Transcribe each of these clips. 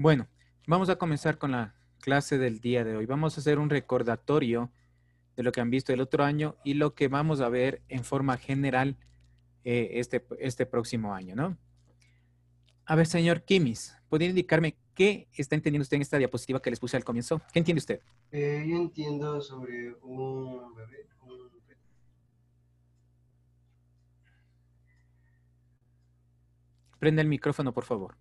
Bueno, vamos a comenzar con la clase del día de hoy. Vamos a hacer un recordatorio de lo que han visto el otro año y lo que vamos a ver en forma general eh, este, este próximo año, ¿no? A ver, señor Kimis, ¿podría indicarme qué está entendiendo usted en esta diapositiva que les puse al comienzo? ¿Qué entiende usted? Eh, yo entiendo sobre un bebé, un bebé. Prende el micrófono, por favor.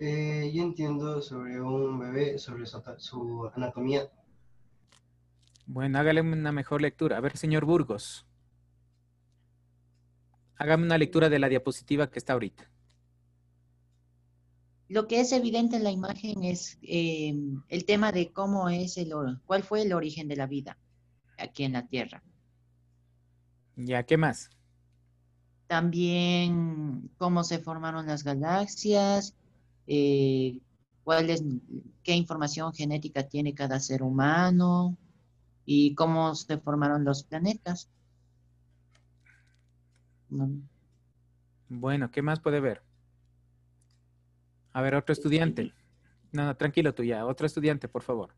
Eh, yo entiendo sobre un bebé, sobre su, anatomía. Bueno, hágale una mejor lectura. A ver, señor Burgos. Hágame una lectura de la diapositiva que está ahorita. Lo que es evidente en la imagen es eh, el tema de cómo es el cuál fue el origen de la vida aquí en la Tierra. Ya, ¿qué más? También cómo se formaron las galaxias, eh, qué información genética tiene cada ser humano y cómo se formaron los planetas. Bueno, ¿qué más puede ver? A ver, otro estudiante. No, no, tranquilo tú ya. Otro estudiante, por favor.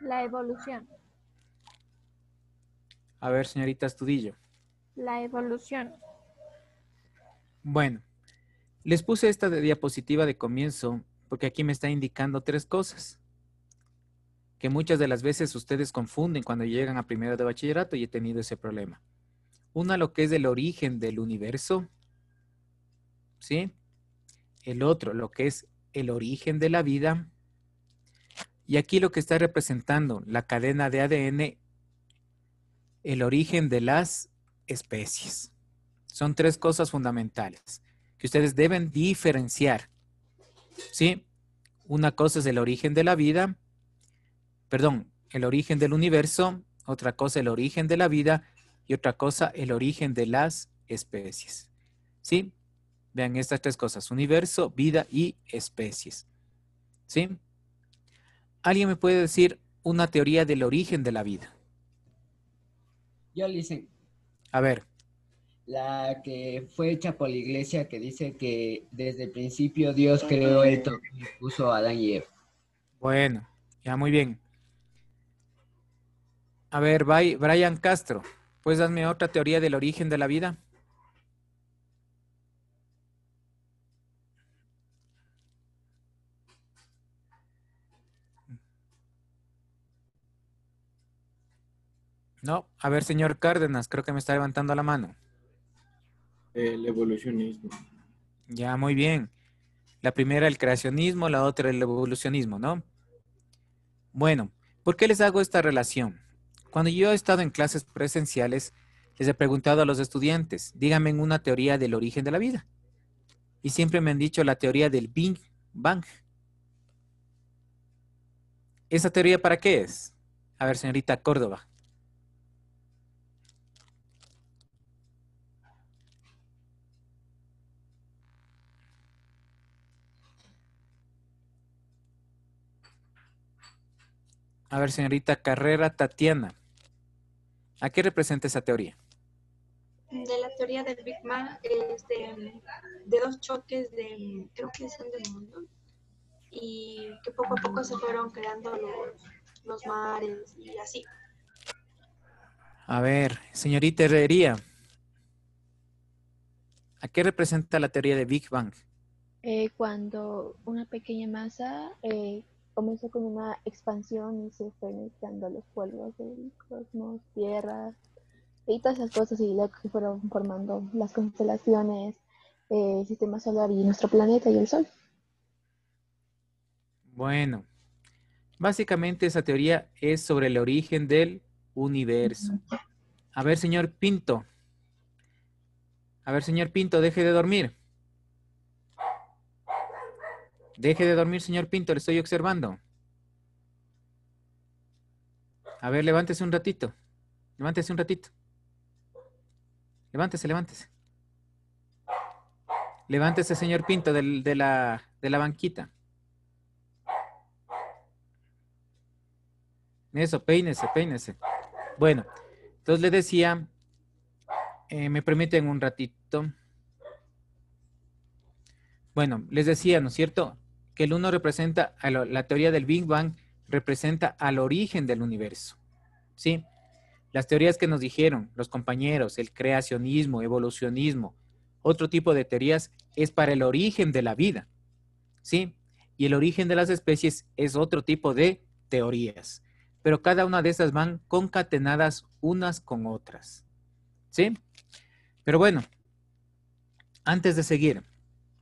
La evolución. A ver, señorita Estudillo. La evolución. Bueno, les puse esta diapositiva de comienzo porque aquí me está indicando tres cosas que muchas de las veces ustedes confunden cuando llegan a primero de bachillerato y he tenido ese problema. Una, lo que es el origen del universo, ¿sí? El otro, lo que es el origen de la vida. Y aquí lo que está representando la cadena de ADN, el origen de las especies. Son tres cosas fundamentales que ustedes deben diferenciar. ¿Sí? Una cosa es el origen de la vida, perdón, el origen del universo, otra cosa el origen de la vida y otra cosa el origen de las especies. ¿Sí? Vean estas tres cosas, universo, vida y especies. ¿Sí? ¿Alguien me puede decir una teoría del origen de la vida? Yo le hice. A ver la que fue hecha por la iglesia que dice que desde el principio Dios creó esto y puso a Adán y Bueno, ya muy bien. A ver, Brian Castro, ¿puedes darme otra teoría del origen de la vida? No, a ver, señor Cárdenas, creo que me está levantando la mano. El evolucionismo. Ya, muy bien. La primera el creacionismo, la otra el evolucionismo, ¿no? Bueno, ¿por qué les hago esta relación? Cuando yo he estado en clases presenciales, les he preguntado a los estudiantes, díganme una teoría del origen de la vida. Y siempre me han dicho la teoría del Big Bang. ¿Esa teoría para qué es? A ver, señorita Córdoba. A ver, señorita Carrera Tatiana, ¿a qué representa esa teoría? De la teoría del Big Bang, es de, dos choques de, creo que son del mundo, y que poco a poco se fueron creando los, mares y así. A ver, señorita Herrería, ¿a qué representa la teoría del Big Bang? Eh, cuando una pequeña masa eh, comenzó con una expansión y se fue iniciando los pueblos del cosmos, tierra y todas esas cosas y luego que fueron formando las constelaciones, eh, el sistema solar y nuestro planeta y el Sol. Bueno, básicamente esa teoría es sobre el origen del universo. A ver, señor Pinto. A ver, señor Pinto, deje de dormir. Deje de dormir, señor Pinto, le estoy observando. A ver, levántese un ratito. Levántese un ratito. Levántese, levántese. Levántese, señor Pinto, de, la, de la banquita. Eso, peínese, peínese. Bueno, entonces le decía, eh, me permiten un ratito. Bueno, les decía, ¿no es cierto? que el 1 representa, la, la teoría del Big Bang representa al origen del universo. ¿Sí? Las teorías que nos dijeron los compañeros, el creacionismo, evolucionismo, otro tipo de teorías, es para el origen de la vida. ¿Sí? Y el origen de las especies es otro tipo de teorías. Pero cada una de esas van concatenadas unas con otras. ¿Sí? Pero bueno, antes de seguir,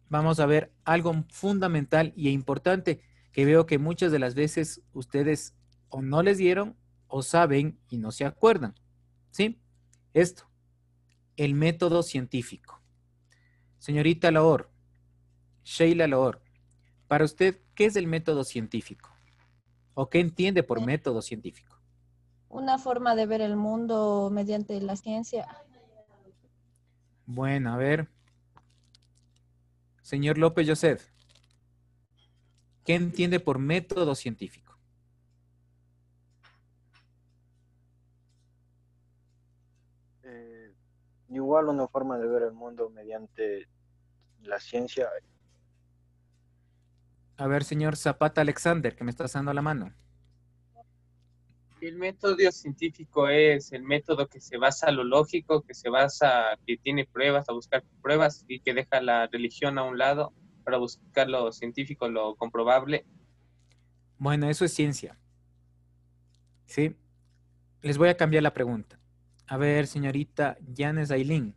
vamos a ver algo fundamental y e importante que veo que muchas de las veces ustedes o no les dieron o saben y no se acuerdan. ¿Sí? Esto, el método científico. Señorita Laor, Sheila Laor, para usted, ¿qué es el método científico? ¿O qué entiende por método científico? Una forma de ver el mundo mediante la ciencia. Bueno, a ver, Señor López Joseph, ¿qué entiende por método científico? Eh, igual una forma de ver el mundo mediante la ciencia. A ver, señor Zapata Alexander, que me está dando la mano. El método científico es el método que se basa a lo lógico, que se basa, que tiene pruebas, a buscar pruebas y que deja la religión a un lado para buscar lo científico, lo comprobable. Bueno, eso es ciencia. ¿Sí? Les voy a cambiar la pregunta. A ver, señorita Janes Ailín,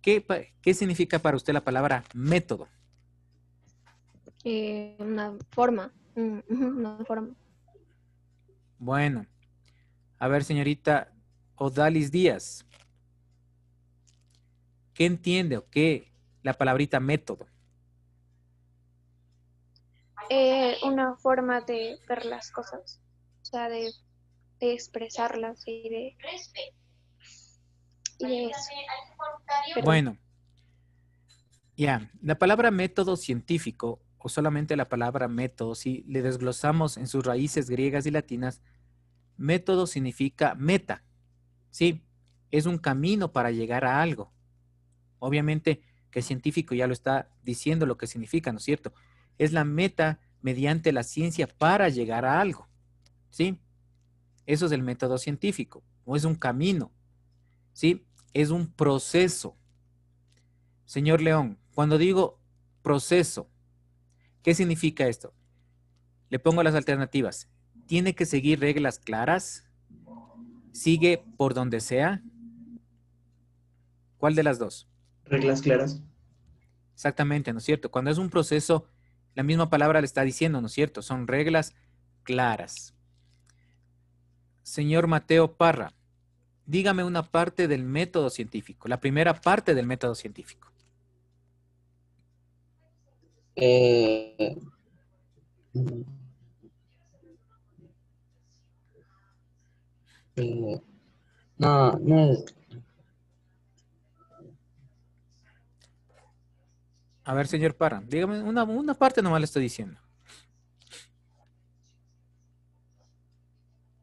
¿qué, ¿qué significa para usted la palabra método? Eh, una forma, mm, una forma. Bueno, a ver, señorita Odalis Díaz. ¿Qué entiende o qué la palabrita método? Eh, una forma de ver las cosas, o sea, de, expresarlas y de... Y Bueno, ya, la palabra método científico o solamente la palabra método, si le desglosamos en sus raíces griegas y latinas, método significa meta, ¿sí? Es un camino para llegar a algo. Obviamente que el científico ya lo está diciendo lo que significa, ¿no es cierto? Es la meta mediante la ciencia para llegar a algo, ¿sí? Eso es el método científico, o es un camino, ¿sí? Es un proceso. Señor León, cuando digo proceso, ¿Qué significa esto? Le pongo las alternativas. Tiene que seguir reglas claras. Sigue por donde sea. ¿Cuál de las dos? Reglas claras. Exactamente, ¿no es cierto? Cuando es un proceso, la misma palabra le está diciendo, ¿no es cierto? Son reglas claras. Señor Mateo Parra, dígame una parte del método científico, la primera parte del método científico. Eh, eh, A ver, señor Parra, dígame una, una parte nomás le estoy diciendo.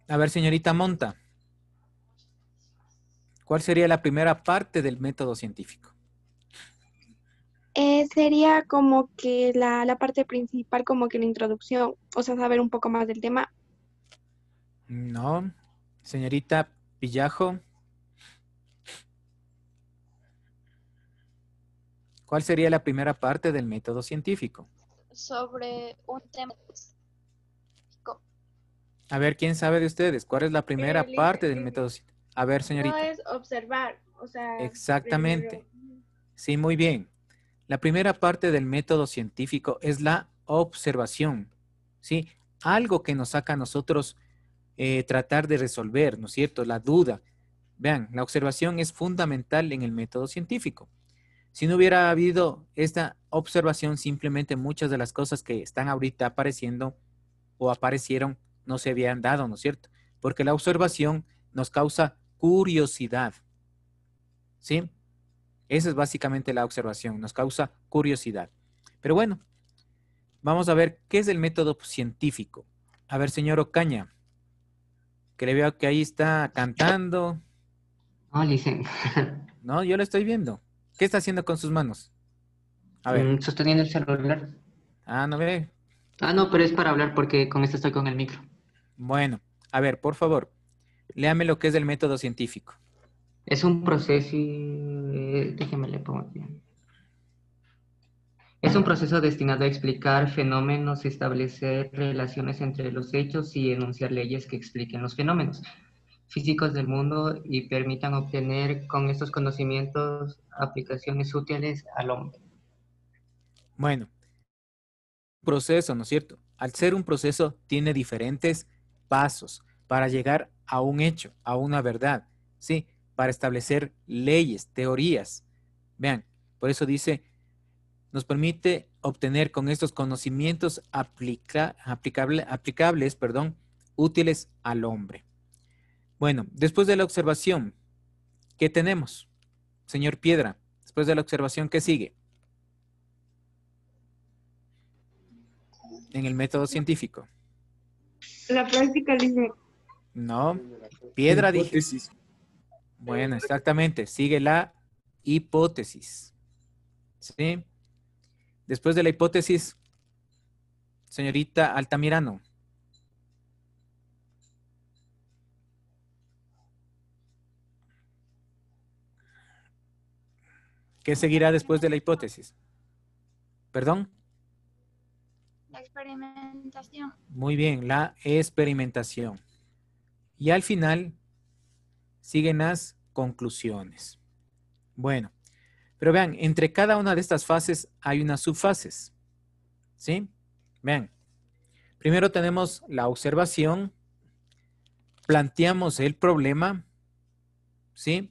A ver, señorita Monta, ¿cuál sería la primera parte del método científico? Eh, sería como que la, parte principal, como que la introducción, o sea, saber un poco más del tema. No, señorita Pillajo. ¿Cuál sería la primera parte del método científico? Sobre un tema A ver, ¿quién sabe de ustedes? ¿Cuál es la primera parte del método científico? A ver, señorita. observar, o sea... Exactamente. Sí, muy bien. La primera parte del método científico es la observación, ¿sí? Algo que nos saca a nosotros eh, tratar de resolver, ¿no es cierto? La duda. Vean, la observación es fundamental en el método científico. Si no hubiera habido esta observación, simplemente muchas de las cosas que están ahorita apareciendo o aparecieron no se habían dado, ¿no es cierto? Porque la observación nos causa curiosidad. ¿Sí? Esa es básicamente la observación, nos causa curiosidad. Pero bueno, vamos a ver qué es el método científico. A ver, señor Ocaña, que le veo que ahí está cantando. No, dicen. No, yo lo estoy viendo. ¿Qué está haciendo con sus manos? A ver. Mm, sosteniendo el celular. Ah, no ve. Ah, no, pero es para hablar porque con esto estoy con el micro. Bueno, a ver, por favor, léame lo que es el método científico. Es un proceso, déjeme le pongo Es un proceso destinado a explicar fenómenos, establecer relaciones entre los hechos y enunciar leyes que expliquen los fenómenos físicos del mundo y permitan obtener con estos conocimientos aplicaciones útiles al hombre. Bueno, proceso, ¿no es cierto? Al ser un proceso tiene diferentes pasos para llegar a un hecho, a una verdad, ¿sí? para establecer leyes, teorías. Vean, por eso dice, nos permite obtener con estos conocimientos aplicable, aplicables, perdón, útiles al hombre. Bueno, después de la observación, ¿qué tenemos? Señor Piedra, después de la observación, ¿qué sigue? En el método científico. La práctica dice. No, piedra dije. Bueno, exactamente. Sigue la hipótesis. ¿Sí? Después de la hipótesis, señorita Altamirano. ¿Qué seguirá después de la hipótesis? ¿Perdón? La experimentación. Muy bien, la experimentación. Y al final siguen las conclusiones. Bueno, pero vean, entre cada una de estas fases hay unas subfases. ¿Sí? Vean, primero tenemos la observación, planteamos el problema, ¿sí?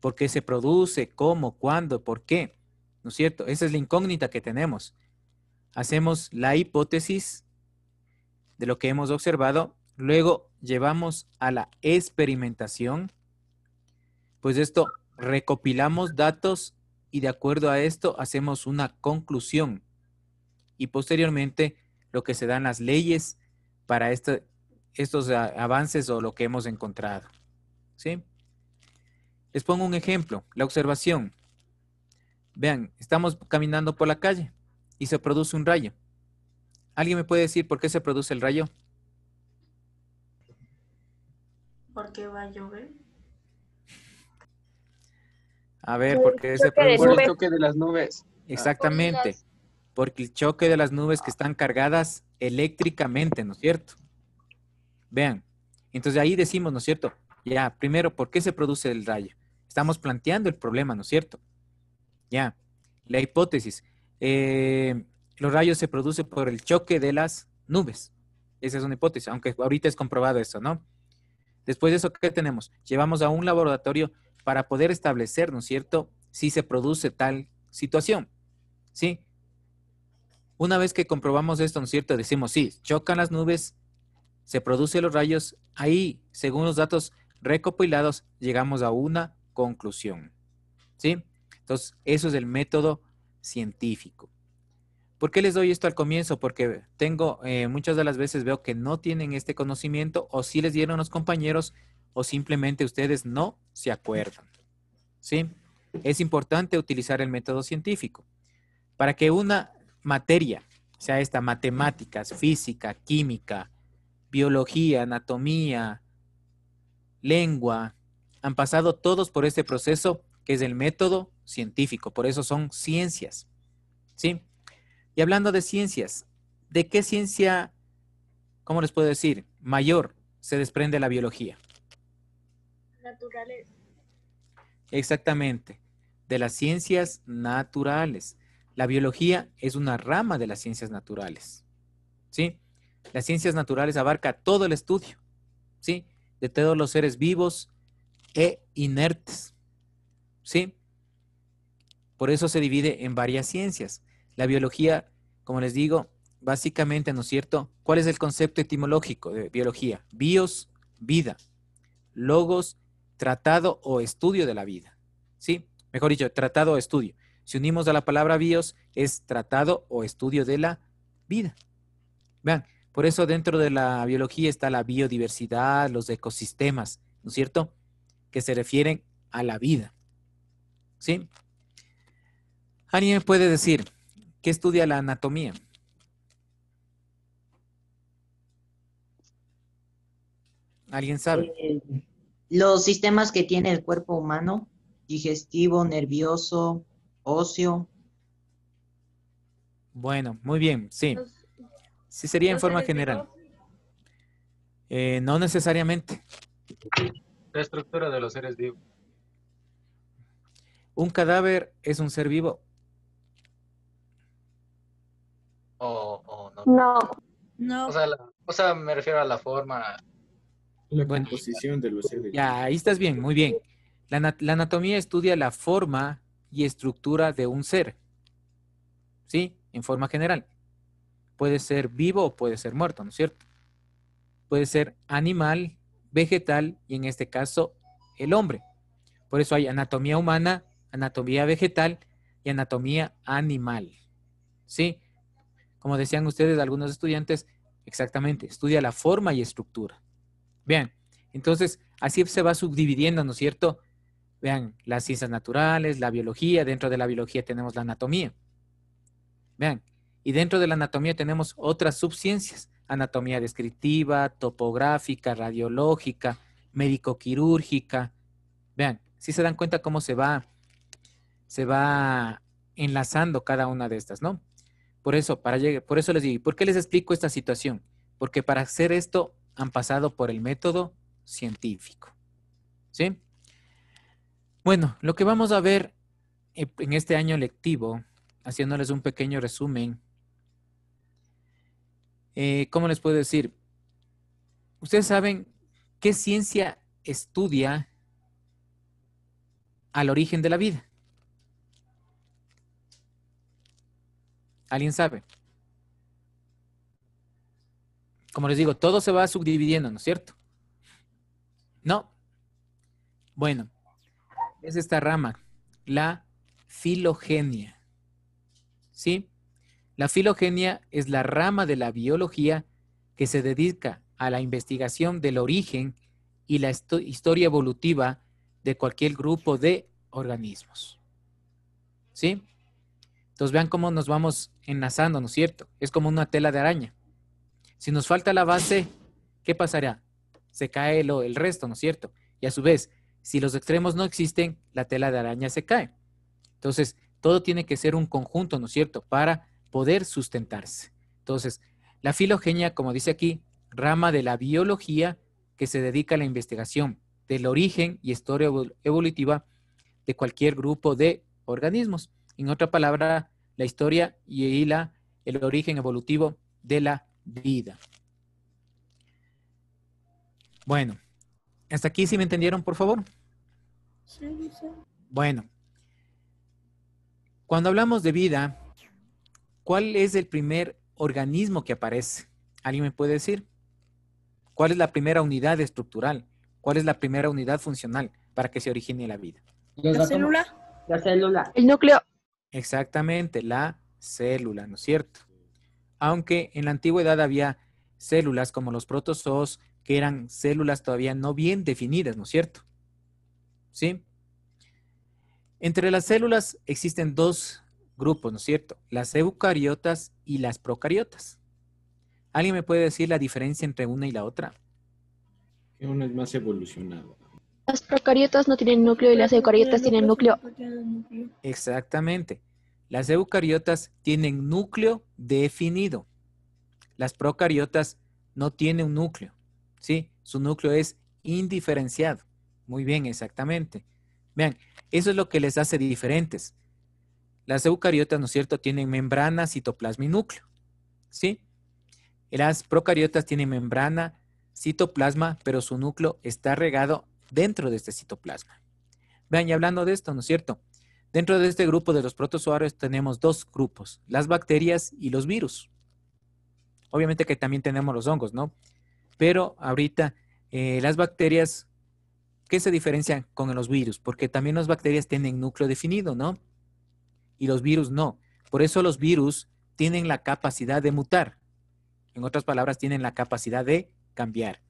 ¿Por qué se produce? ¿Cómo? ¿Cuándo? ¿Por qué? ¿No es cierto? Esa es la incógnita que tenemos. Hacemos la hipótesis de lo que hemos observado, luego llevamos a la experimentación, pues esto, recopilamos datos y de acuerdo a esto hacemos una conclusión. Y posteriormente lo que se dan las leyes para este, estos avances o lo que hemos encontrado. ¿Sí? Les pongo un ejemplo, la observación. Vean, estamos caminando por la calle y se produce un rayo. ¿Alguien me puede decir por qué se produce el rayo? Porque va a llover. A ver, porque ese por el choque de las nubes. Exactamente. Porque el choque de las nubes que están cargadas eléctricamente, ¿no es cierto? Vean, entonces ahí decimos, ¿no es cierto? Ya, primero, ¿por qué se produce el rayo? Estamos planteando el problema, ¿no es cierto? Ya, la hipótesis. Eh, los rayos se producen por el choque de las nubes. Esa es una hipótesis, aunque ahorita es comprobado eso, ¿no? Después de eso, ¿qué tenemos? Llevamos a un laboratorio para poder establecer, ¿no es cierto?, si se produce tal situación. ¿Sí? Una vez que comprobamos esto, ¿no es cierto?, decimos, sí, chocan las nubes, se producen los rayos, ahí, según los datos recopilados, llegamos a una conclusión. ¿Sí? Entonces, eso es el método científico. ¿Por qué les doy esto al comienzo? Porque tengo, eh, muchas de las veces veo que no tienen este conocimiento o si les dieron los compañeros o simplemente ustedes no se acuerdan. ¿Sí? Es importante utilizar el método científico para que una materia, sea esta matemáticas, física, química, biología, anatomía, lengua, han pasado todos por este proceso que es el método científico, por eso son ciencias. ¿Sí? Y hablando de ciencias, ¿de qué ciencia, cómo les puedo decir, mayor se desprende la biología? Naturales. Exactamente, de las ciencias naturales. La biología es una rama de las ciencias naturales. ¿Sí? Las ciencias naturales abarca todo el estudio, ¿sí? De todos los seres vivos e inertes, ¿sí? Por eso se divide en varias ciencias. La biología, como les digo, básicamente, ¿no es cierto? ¿Cuál es el concepto etimológico de biología? Bios, vida. Logos, tratado o estudio de la vida. ¿Sí? Mejor dicho, tratado o estudio. Si unimos a la palabra bios, es tratado o estudio de la vida. Vean, por eso dentro de la biología está la biodiversidad, los ecosistemas, ¿no es cierto? Que se refieren a la vida. ¿Sí? ¿Alguien puede decir? estudia la anatomía? ¿Alguien sabe? Eh, los sistemas que tiene el cuerpo humano, digestivo, nervioso, óseo. Bueno, muy bien, sí. Sí sería en forma general. Eh, no necesariamente. La estructura de los seres vivos. Un cadáver es un ser vivo. No. No. O sea, me refiero a la forma. La composición de los seres. Ya, ahí estás bien, muy bien. La, la, anatomía estudia la forma y estructura de un ser. ¿Sí? En forma general. Puede ser vivo o puede ser muerto, ¿no es cierto? Puede ser animal, vegetal y en este caso el hombre. Por eso hay anatomía humana, anatomía vegetal y anatomía animal. ¿Sí? Como decían ustedes, algunos estudiantes, exactamente, estudia la forma y estructura. Bien, entonces, así se va subdividiendo, ¿no es cierto? Vean, las ciencias naturales, la biología, dentro de la biología tenemos la anatomía. Vean, y dentro de la anatomía tenemos otras subciencias, anatomía descriptiva, topográfica, radiológica, médico-quirúrgica. Vean, si se dan cuenta cómo se va, se va enlazando cada una de estas, ¿no? Por eso, para por eso les digo, ¿por qué les explico esta situación? Porque para hacer esto han pasado por el método científico. ¿Sí? Bueno, lo que vamos a ver eh, en este año lectivo, haciéndoles un pequeño resumen, eh, ¿cómo les puedo decir? Ustedes saben qué ciencia estudia al origen de la vida. ¿Alguien sabe? Como les digo, todo se va subdividiendo, ¿no es cierto? No. Bueno, es esta rama, la filogenia. ¿Sí? La filogenia es la rama de la biología que se dedica a la investigación del origen y la historia evolutiva de cualquier grupo de organismos. ¿Sí? Entonces vean cómo nos vamos enlazando, ¿no es cierto? Es como una tela de araña. Si nos falta la base, ¿qué pasará? Se cae lo, el resto, ¿no es cierto? Y a su vez, si los extremos no existen, la tela de araña se cae. Entonces, todo tiene que ser un conjunto, ¿no es cierto?, para poder sustentarse. Entonces, la filogenia, como dice aquí, rama de la biología que se dedica a la investigación del origen y historia evolutiva de cualquier grupo de organismos. En otra palabra, la historia y la, el origen evolutivo de la vida. Bueno, hasta aquí si me entendieron, por favor. Sí, sí. Bueno, cuando hablamos de vida, ¿cuál es el primer organismo que aparece? ¿Alguien me puede decir? ¿Cuál es la primera unidad estructural? ¿Cuál es la primera unidad funcional para que se origine la vida? La célula. La célula. El núcleo, Exactamente, la célula, ¿no es cierto? Aunque en la antigüedad había células como los protozoos, que eran células todavía no bien definidas, ¿no es cierto? ¿Sí? Entre las células existen dos grupos, ¿no es cierto? Las eucariotas y las procariotas. ¿Alguien me puede decir la diferencia entre una y la otra? Una es más evolucionado. Las procariotas no tienen núcleo y las eucariotas tienen núcleo. Exactamente. Las eucariotas tienen núcleo definido. Las procariotas no tienen un núcleo. ¿sí? Su núcleo es indiferenciado. Muy bien, exactamente. Vean, eso es lo que les hace diferentes. Las eucariotas, ¿no es cierto?, tienen membrana, citoplasma y núcleo. ¿Sí? Las procariotas tienen membrana, citoplasma, pero su núcleo está regado dentro de este citoplasma. Vean, y hablando de esto, ¿no es cierto? Dentro de este grupo de los protozoarios tenemos dos grupos, las bacterias y los virus. Obviamente que también tenemos los hongos, ¿no? Pero ahorita eh, las bacterias, ¿qué se diferencian con los virus? Porque también las bacterias tienen núcleo definido, ¿no? Y los virus no. Por eso los virus tienen la capacidad de mutar. En otras palabras, tienen la capacidad de cambiar.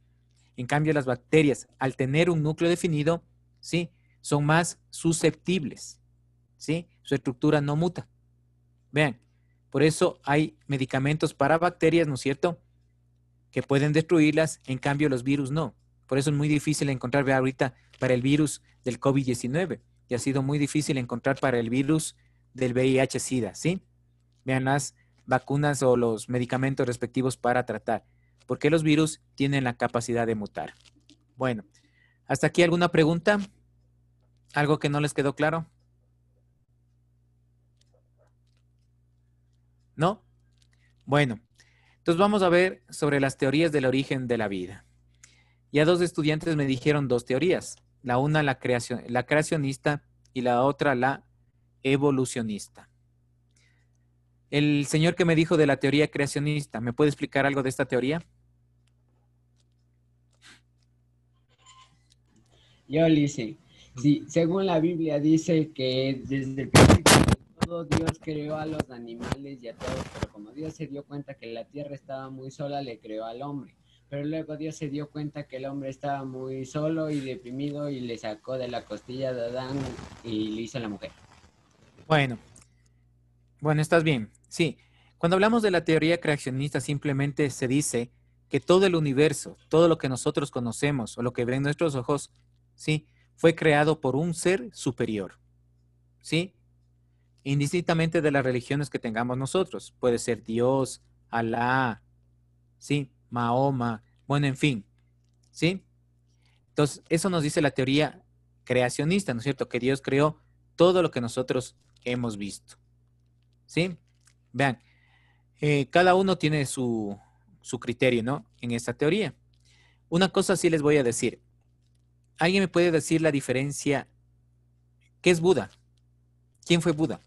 En cambio, las bacterias, al tener un núcleo definido, ¿sí? Son más susceptibles, ¿sí? Su estructura no muta. Vean, por eso hay medicamentos para bacterias, ¿no es cierto? Que pueden destruirlas, en cambio los virus no. Por eso es muy difícil encontrar vea, ahorita para el virus del COVID-19 y ha sido muy difícil encontrar para el virus del VIH-Sida, ¿sí? Vean las vacunas o los medicamentos respectivos para tratar qué los virus tienen la capacidad de mutar. Bueno, ¿hasta aquí alguna pregunta? ¿Algo que no les quedó claro? ¿No? Bueno, entonces vamos a ver sobre las teorías del origen de la vida. Ya dos estudiantes me dijeron dos teorías, la una la, creación, la creacionista y la otra la evolucionista. El señor que me dijo de la teoría creacionista, ¿me puede explicar algo de esta teoría? Yo hice, sí, según la Biblia dice que desde el principio Dios creó a los animales y a todos, pero como Dios se dio cuenta que la tierra estaba muy sola, le creó al hombre. Pero luego Dios se dio cuenta que el hombre estaba muy solo y deprimido y le sacó de la costilla de Adán y le hizo a la mujer. Bueno, bueno, estás bien. Sí, cuando hablamos de la teoría creacionista simplemente se dice que todo el universo, todo lo que nosotros conocemos o lo que ven nuestros ojos ¿sí? Fue creado por un ser superior, ¿sí? Indistintamente de las religiones que tengamos nosotros. Puede ser Dios, Alá, ¿sí? Mahoma, bueno, en fin, ¿sí? Entonces, eso nos dice la teoría creacionista, ¿no es cierto? Que Dios creó todo lo que nosotros hemos visto, ¿sí? Vean, eh, cada uno tiene su, su criterio, ¿no? En esta teoría. Una cosa sí les voy a decir. ¿Alguien me puede decir la diferencia? ¿Qué es Buda? ¿Quién fue Buda?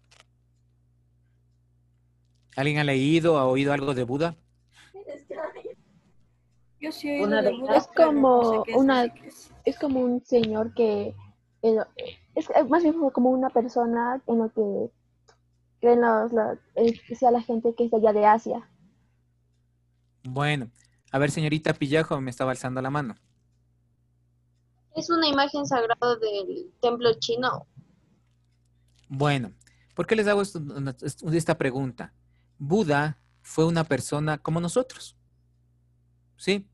¿Alguien ha leído, ha oído algo de Buda? Yo sí de Buda. Es como, una, es como un señor que... Eh, es, eh, más bien como una persona en lo que creen los, eh, la gente que es de allá de Asia. Bueno, a ver, señorita Pillajo, me estaba alzando la mano. Es una imagen sagrada del templo chino. Bueno, ¿por qué les hago esta pregunta? Buda fue una persona como nosotros. ¿Sí?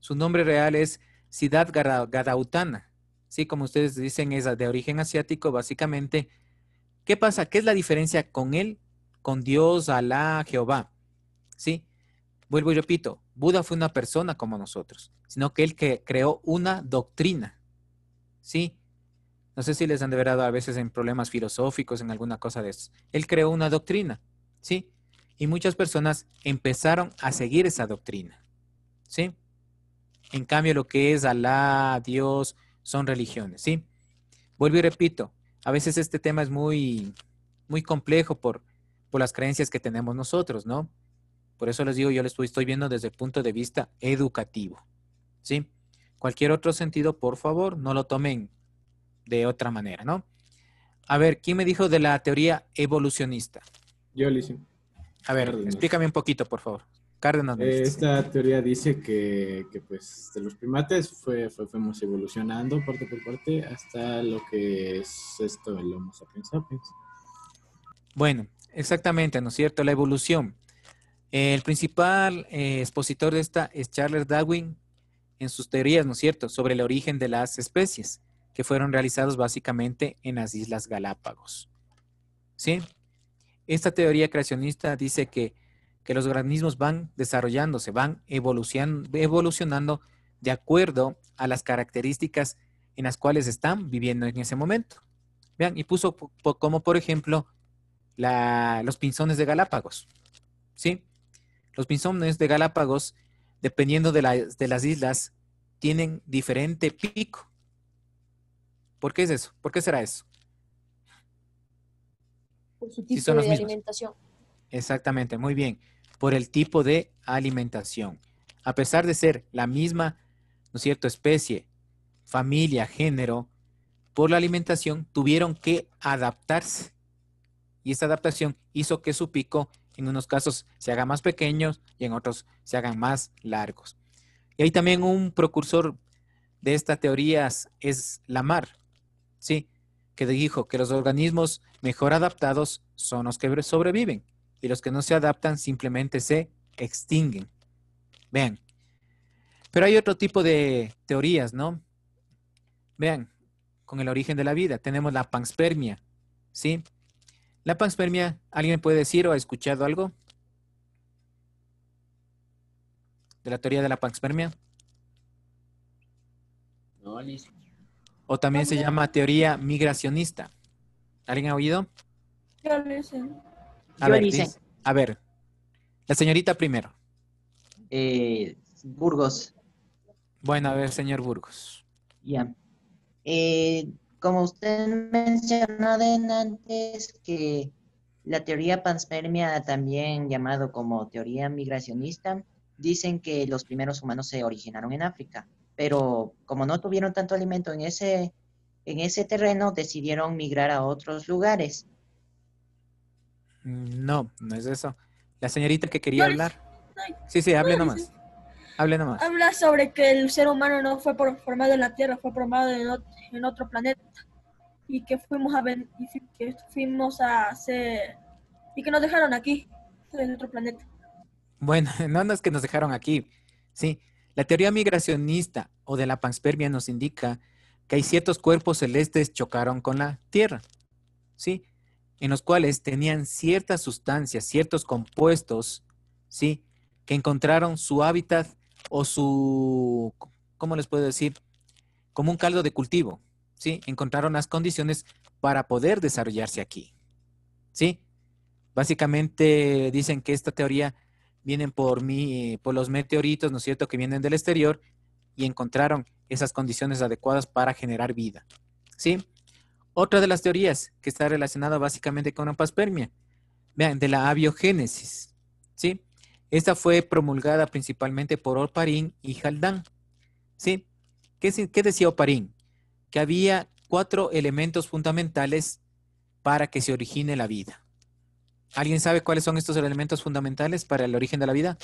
Su nombre real es Siddhartha Gadautana. Sí, como ustedes dicen, es de origen asiático, básicamente. ¿Qué pasa? ¿Qué es la diferencia con él, con Dios, Alá, Jehová? ¿Sí? vuelvo y repito, Buda fue una persona como nosotros, sino que él que creó una doctrina. ¿Sí? No sé si les han verado a veces en problemas filosóficos, en alguna cosa de eso. Él creó una doctrina, ¿sí? Y muchas personas empezaron a seguir esa doctrina, ¿sí? En cambio, lo que es Alá, Dios, son religiones, ¿sí? Vuelvo y repito, a veces este tema es muy, muy complejo por, por las creencias que tenemos nosotros, ¿no? Por eso les digo, yo les estoy viendo desde el punto de vista educativo. ¿Sí? Cualquier otro sentido, por favor, no lo tomen de otra manera, ¿no? A ver, ¿quién me dijo de la teoría evolucionista? Yo, Licio. A ver, explícame un poquito, por favor. Cárdenas. esta teoría dice que, pues, de los primates fue, fuimos evolucionando parte por parte hasta lo que es esto, el Homo sapiens. Bueno, exactamente, ¿no es cierto? La evolución. El principal eh, expositor de esta es Charles Darwin en sus teorías, ¿no es cierto?, sobre el origen de las especies, que fueron realizados básicamente en las Islas Galápagos. ¿Sí? Esta teoría creacionista dice que, los organismos van desarrollándose, van evolucionando, de acuerdo a las características en las cuales están viviendo en ese momento. Vean, y puso como por ejemplo los pinzones de Galápagos. ¿Sí? Los pinzones de Galápagos, dependiendo de, de las islas, tienen diferente pico. ¿Por qué es eso? ¿Por qué será eso? Por su tipo de alimentación. Exactamente, muy bien. Por el tipo de alimentación. A pesar de ser la misma, ¿no es cierto?, especie, familia, género, por la alimentación tuvieron que adaptarse. Y esta adaptación hizo que su pico en unos casos se hagan más pequeños y en otros se hagan más largos. Y hay también un precursor de estas teorías, es Lamar, ¿sí? que dijo que los organismos mejor adaptados son los que sobreviven y los que no se adaptan simplemente se extinguen. Vean. Pero hay otro tipo de teorías, ¿no? Vean, con el origen de la vida tenemos la panspermia, ¿sí? La panspermia, ¿alguien puede decir o ha escuchado algo? ¿De la teoría de la panspermia? No, listo. O también se llama teoría migracionista. ¿Alguien ha oído? Yo A, ver, a ver, la señorita primero. Eh, Burgos. Bueno, a ver, señor Burgos. Ya. Eh, como usted mencionó antes, que la teoría panspermia, también llamado como teoría migracionista, dicen que los primeros humanos se originaron en África, pero como no tuvieron tanto alimento en ese, en ese terreno, decidieron migrar a otros lugares. Mm, no, no es eso. La señorita que quería hablar. sí, sí, hable nomás. Hable nomás. Habla sobre que el ser humano no fue formado en la Tierra, fue formado en otro en otro planeta y que fuimos a ver, y que fuimos a hacer y que nos dejaron aquí en otro planeta. Bueno, no, no es que nos dejaron aquí. Sí, la teoría migracionista o de la panspermia nos indica que hay ciertos cuerpos celestes chocaron con la Tierra, ¿sí? En los cuales tenían ciertas sustancias, ciertos compuestos, ¿sí? Que encontraron su hábitat o su, ¿cómo les puedo decir? como un caldo de cultivo, ¿sí? Encontraron las condiciones para poder desarrollarse aquí, ¿sí? Básicamente dicen que esta teoría viene por, mí, por los meteoritos, ¿no es cierto?, que vienen del exterior y encontraron esas condiciones adecuadas para generar vida, ¿sí? Otra de las teorías que está relacionada básicamente con la paspermia, vean, de la abiogénesis, ¿sí? Esta fue promulgada principalmente por Orparín y Haldán, ¿sí? ¿Qué, decía Oparín? Que había cuatro elementos fundamentales para que se origine la vida. ¿Alguien sabe cuáles son estos elementos fundamentales para el origen de la vida?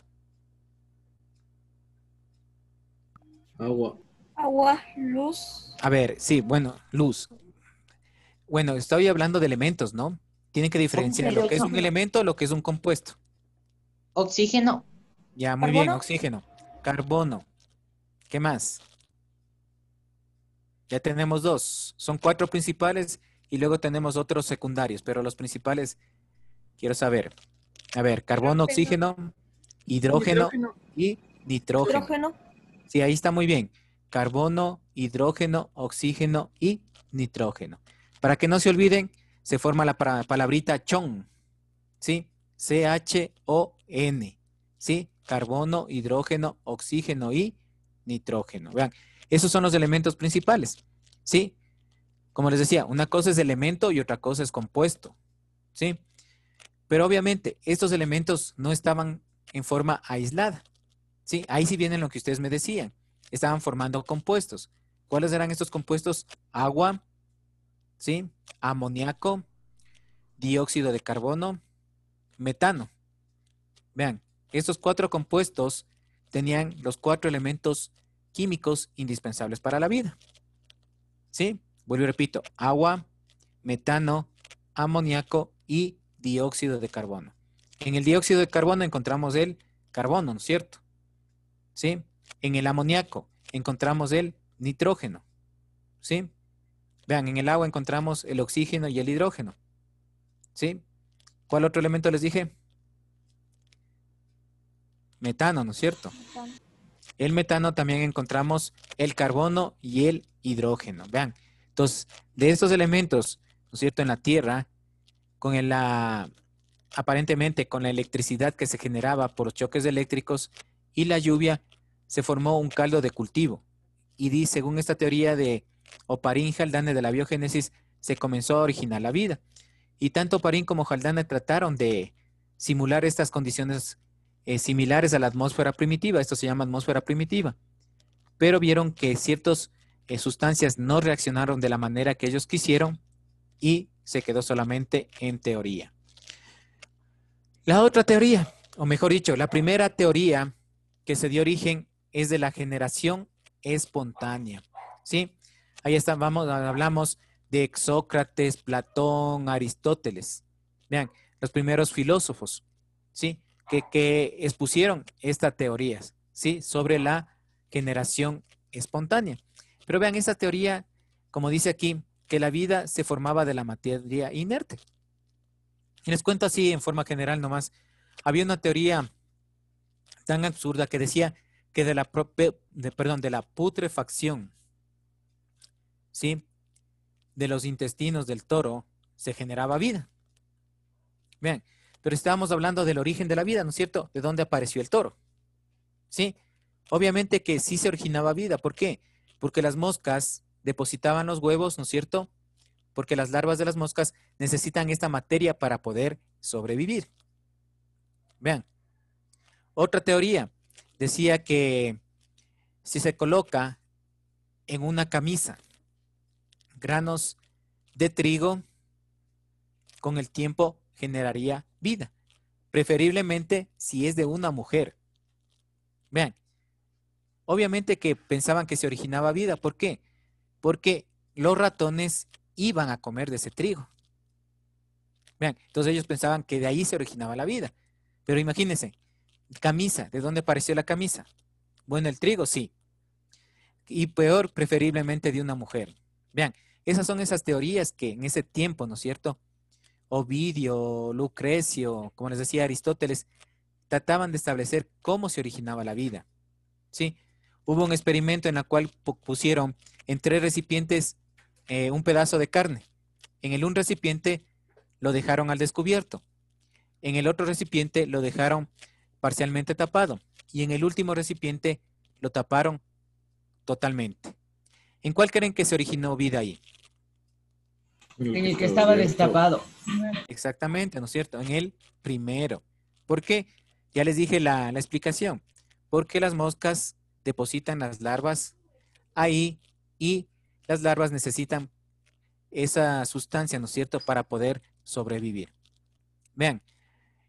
Agua. Agua, luz. A ver, sí, bueno, luz. Bueno, estoy hablando de elementos, ¿no? Tienen que diferenciar lo que es un elemento, lo que es un compuesto. Oxígeno. Ya, muy bien, oxígeno. Carbono. ¿Qué más? Ya tenemos dos. Son cuatro principales y luego tenemos otros secundarios, pero los principales, quiero saber. A ver, carbono, oxígeno, hidrógeno, y nitrógeno. Sí, ahí está muy bien. Carbono, hidrógeno, oxígeno y nitrógeno. Para que no se olviden, se forma la palabrita chon, ¿sí? C-H-O-N, ¿sí? Carbono, hidrógeno, oxígeno y nitrógeno. Vean, esos son los elementos principales, ¿sí? Como les decía, una cosa es elemento y otra cosa es compuesto, ¿sí? Pero obviamente estos elementos no estaban en forma aislada, ¿sí? Ahí sí viene lo que ustedes me decían. Estaban formando compuestos. ¿Cuáles eran estos compuestos? Agua, ¿sí? Amoníaco, dióxido de carbono, metano. Vean, estos cuatro compuestos tenían los cuatro elementos químicos indispensables para la vida. ¿Sí? Vuelvo y repito, agua, metano, amoníaco y dióxido de carbono. En el dióxido de carbono encontramos el carbono, ¿no es cierto? ¿Sí? En el amoníaco encontramos el nitrógeno. ¿Sí? Vean, en el agua encontramos el oxígeno y el hidrógeno. ¿Sí? ¿Cuál otro elemento les dije? Metano, ¿no es cierto? El metano también encontramos el carbono y el hidrógeno. Vean, entonces, de estos elementos, ¿no es cierto?, en la Tierra, con la, aparentemente con la electricidad que se generaba por choques eléctricos y la lluvia, se formó un caldo de cultivo. Y según esta teoría de Oparín Jaldane de la biogénesis, se comenzó a originar la vida. Y tanto Oparín como Jaldane trataron de simular estas condiciones eh, similares a la atmósfera primitiva, esto se llama atmósfera primitiva, pero vieron que ciertas eh, sustancias no reaccionaron de la manera que ellos quisieron y se quedó solamente en teoría. La otra teoría, o mejor dicho, la primera teoría que se dio origen es de la generación espontánea. ¿Sí? Ahí está, vamos, hablamos de Exócrates, Platón, Aristóteles. Vean, los primeros filósofos. ¿Sí? que, expusieron estas teorías, ¿sí? Sobre la generación espontánea. Pero vean, esta teoría, como dice aquí, que la vida se formaba de la materia inerte. Y les cuento así en forma general nomás. Había una teoría tan absurda que decía que de la, de, perdón, de la putrefacción, ¿sí? De los intestinos del toro se generaba vida. Vean, pero estábamos hablando del origen de la vida, ¿no es cierto? ¿De dónde apareció el toro? ¿Sí? Obviamente que sí se originaba vida. ¿Por qué? Porque las moscas depositaban los huevos, ¿no es cierto? Porque las larvas de las moscas necesitan esta materia para poder sobrevivir. Vean. Otra teoría decía que si se coloca en una camisa granos de trigo, con el tiempo generaría vida, preferiblemente si es de una mujer. Vean, obviamente que pensaban que se originaba vida. ¿Por qué? Porque los ratones iban a comer de ese trigo. Vean, entonces ellos pensaban que de ahí se originaba la vida. Pero imagínense, camisa, ¿de dónde apareció la camisa? Bueno, el trigo, sí. Y peor, preferiblemente de una mujer. Vean, esas son esas teorías que en ese tiempo, ¿no es cierto?, Ovidio, Lucrecio, como les decía Aristóteles, trataban de establecer cómo se originaba la vida. ¿sí? Hubo un experimento en el cual pusieron en tres recipientes eh, un pedazo de carne. En el un recipiente lo dejaron al descubierto. En el otro recipiente lo dejaron parcialmente tapado. Y en el último recipiente lo taparon totalmente. ¿En cuál creen que se originó vida ahí? En el, que, estaba destapado. Exactamente, ¿no es cierto? En el primero. ¿Por qué? Ya les dije la, explicación. Porque las moscas depositan las larvas ahí y las larvas necesitan esa sustancia, ¿no es cierto?, para poder sobrevivir. Vean,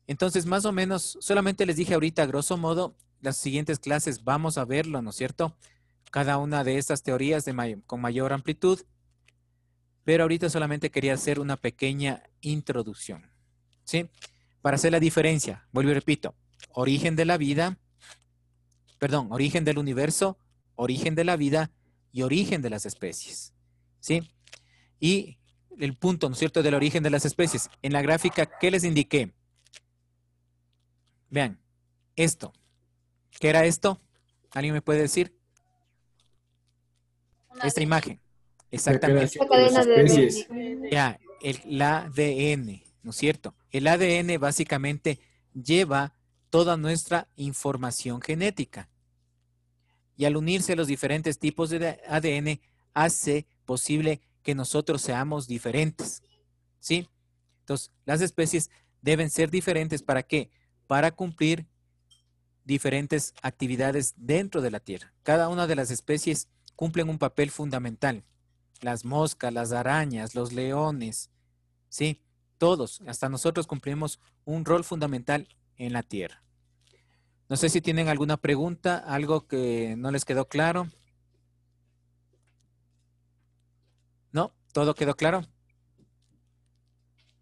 entonces más o menos, solamente les dije ahorita, grosso modo, las siguientes clases vamos a verlo, ¿no es cierto? Cada una de estas teorías con mayor amplitud pero ahorita solamente quería hacer una pequeña introducción. ¿Sí? Para hacer la diferencia, vuelvo y repito, origen de la vida, perdón, origen del universo, origen de la vida y origen de las especies. ¿Sí? Y el punto, ¿no es cierto?, del origen de las especies. En la gráfica que les indiqué, vean, esto. ¿Qué era esto? ¿Alguien me puede decir? Esta imagen. Exactamente. La el, ADN, ¿no es cierto? El ADN básicamente lleva toda nuestra información genética. Y al unirse los diferentes tipos de ADN, hace posible que nosotros seamos diferentes. ¿Sí? Entonces, las especies deben ser diferentes. ¿Para qué? Para cumplir diferentes actividades dentro de la Tierra. Cada una de las especies cumplen un papel fundamental las moscas, las arañas, los leones, ¿sí? Todos, hasta nosotros cumplimos un rol fundamental en la tierra. No sé si tienen alguna pregunta, algo que no les quedó claro. ¿No? ¿Todo quedó claro?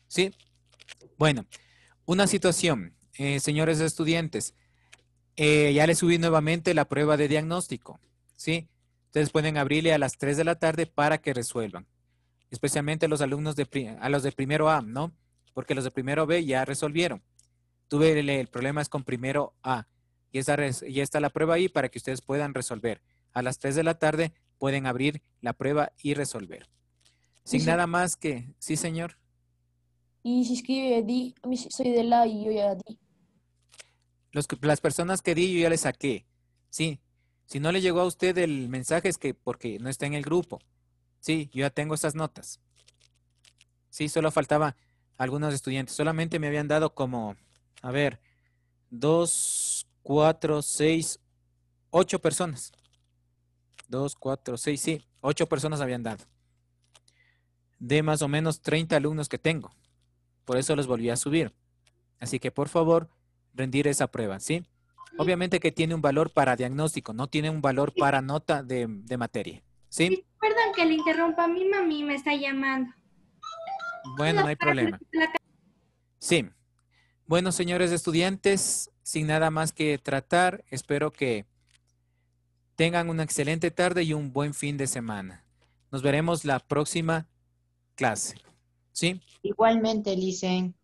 ¿Sí? Bueno, una situación, eh, señores estudiantes. Eh, ya les subí nuevamente la prueba de diagnóstico, ¿sí? Ustedes pueden abrirle a las 3 de la tarde para que resuelvan. Especialmente a los alumnos de, a los de primero A, ¿no? Porque los de primero B ya resolvieron. Tuve el, problema es con primero A. Y está, y está la prueba ahí para que ustedes puedan resolver. A las 3 de la tarde pueden abrir la prueba y resolver. Sin nada más que, sí, señor. Y si es que yo ya di, soy de la y yo ya di. las personas que di, yo ya les saqué. Sí, si no le llegó a usted el mensaje es que porque no está en el grupo. Sí, yo ya tengo esas notas. Sí, solo faltaba algunos estudiantes. Solamente me habían dado como, a ver, dos, cuatro, seis, ocho personas. Dos, cuatro, seis, sí, ocho personas habían dado. De más o menos 30 alumnos que tengo. Por eso los volví a subir. Así que por favor, rendir esa prueba, ¿sí? Obviamente que tiene un valor para diagnóstico, no tiene un valor para nota de, de materia. ¿Sí? Perdón que le interrumpa, mi mami me está llamando. Bueno, no hay problema. Sí. Bueno, señores estudiantes, sin nada más que tratar, espero que tengan una excelente tarde y un buen fin de semana. Nos veremos la próxima clase. ¿Sí? Igualmente, Licen.